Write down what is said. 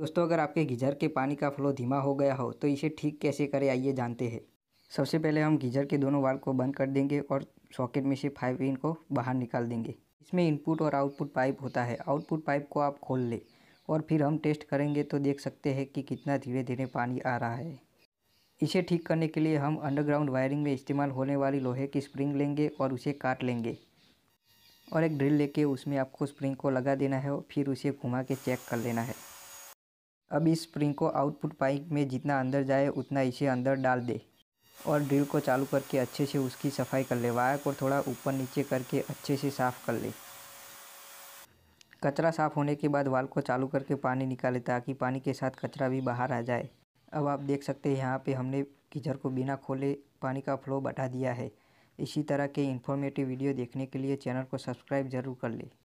दोस्तों अगर आपके गीजर के पानी का फ्लो धीमा हो गया हो तो इसे ठीक कैसे करें आइए जानते हैं सबसे पहले हम गीजर के दोनों वाल को बंद कर देंगे और सॉकेट में से फाइव पिन को बाहर निकाल देंगे इसमें इनपुट और आउटपुट पाइप होता है आउटपुट पाइप को आप खोल लें और फिर हम टेस्ट करेंगे तो देख सकते हैं कि कितना धीरे धीरे पानी आ रहा है इसे ठीक करने के लिए हम अंडरग्राउंड वायरिंग में इस्तेमाल होने वाली लोहे की स्प्रिंग लेंगे और उसे काट लेंगे और एक ड्रिल लेके उसमें आपको स्प्रिंग को लगा देना है और फिर उसे घुमा के चेक कर लेना है अब इस स्प्रिंग को आउटपुट पाइप में जितना अंदर जाए उतना इसे अंदर डाल दे और ड्रिल को चालू करके अच्छे से उसकी सफाई कर ले वायर को थोड़ा ऊपर नीचे करके अच्छे से साफ़ कर ले कचरा साफ़ होने के बाद वाल को चालू करके पानी निकाले ताकि पानी के साथ कचरा भी बाहर आ जाए अब आप देख सकते हैं यहाँ पे हमने किचर को बिना खोले पानी का फ्लो बढ़ा दिया है इसी तरह के इन्फॉर्मेटिव वीडियो देखने के लिए चैनल को सब्सक्राइब ज़रूर कर लें